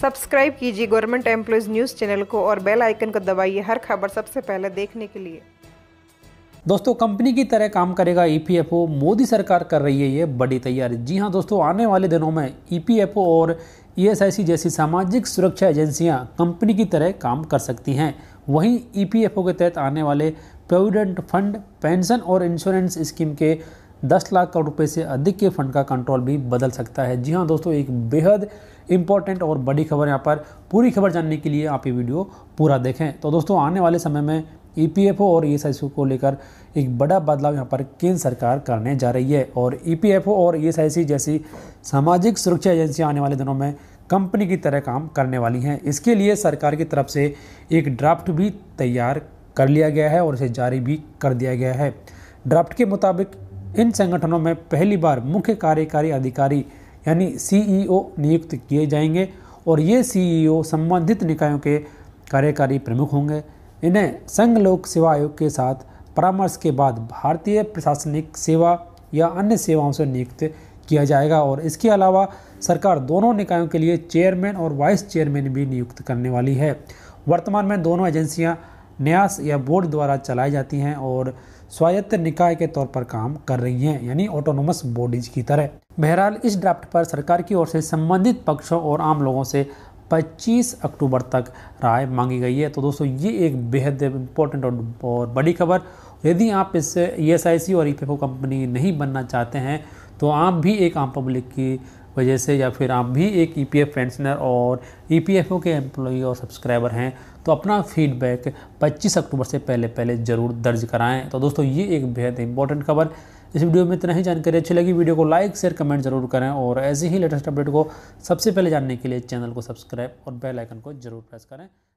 subscribe कीजिए government employees news channel को और बेल आइकन को दबाइए हर खबर सबसे पहले देखने के लिए दोस्तों कंपनी की तरह काम करेगा ईपीएफओ e मोदी सरकार कर रही है ये बड़ी तैयारी जी हाँ दोस्तों आने वाले दिनों में ईपीएफओ e और ईएसआईसी e जैसी सामाजिक सुरक्षा एजेंसियां कंपनी की तरह काम कर सकती हैं वहीं ईपीएफओ के तहत आने वाले प्रोविडेंट फंड पेंशन और इंश्योरेंस स्कीम के दस लाख करोड़ रुपए से अधिक के फंड का कंट्रोल भी बदल सकता है जी हाँ दोस्तों एक बेहद इंपॉर्टेंट और बड़ी खबर यहाँ पर पूरी खबर जानने के लिए आप ये वीडियो पूरा देखें तो दोस्तों आने वाले समय में ई e और ई e को लेकर एक बड़ा बदलाव यहाँ पर केंद्र सरकार करने जा रही है और ई e और ई जैसी सामाजिक सुरक्षा एजेंसियाँ आने वाले दिनों में कंपनी की तरह काम करने वाली हैं इसके लिए सरकार की तरफ से एक ड्राफ्ट भी तैयार कर लिया गया है और इसे जारी भी कर दिया गया है ड्राफ्ट के मुताबिक इन संगठनों में पहली बार मुख्य कार्यकारी अधिकारी यानी सीईओ e नियुक्त किए जाएंगे और ये सीईओ e संबंधित निकायों के कार्यकारी प्रमुख होंगे इन्हें संघ लोक सेवा आयोग के साथ परामर्श के बाद भारतीय प्रशासनिक सेवा या अन्य सेवाओं से नियुक्त किया जाएगा और इसके अलावा सरकार दोनों निकायों के लिए चेयरमैन और वाइस चेयरमैन भी नियुक्त करने वाली है वर्तमान में दोनों एजेंसियां न्यास या बोर्ड द्वारा चलाई जाती हैं और स्वायत्त निकाय के तौर पर काम कर रही हैं यानी ऑटोनोमस बॉडीज की तरह बहरहाल इस ड्राफ्ट पर सरकार की ओर से संबंधित पक्षों और आम लोगों से 25 अक्टूबर तक राय मांगी गई है तो दोस्तों ये एक बेहद इंपॉर्टेंट और बड़ी खबर यदि आप इससे ई e और ई e कंपनी नहीं बनना चाहते हैं तो आप भी एक आम पब्लिक की वजह से या फिर आप भी एक ई पी पेंशनर और ई e के एम्प्लॉई और सब्सक्राइबर हैं तो अपना फीडबैक 25 अक्टूबर से पहले पहले ज़रूर दर्ज कराएं तो दोस्तों ये एक बेहद इंपॉर्टेंट खबर इस वीडियो में इतना ही जानकारी अच्छी लगी वीडियो को लाइक शेयर कमेंट जरूर करें और ऐसे ही लेटेस्ट अपडेट को सबसे पहले जानने के लिए चैनल को सब्सक्राइब और बेल आइकन को जरूर प्रेस करें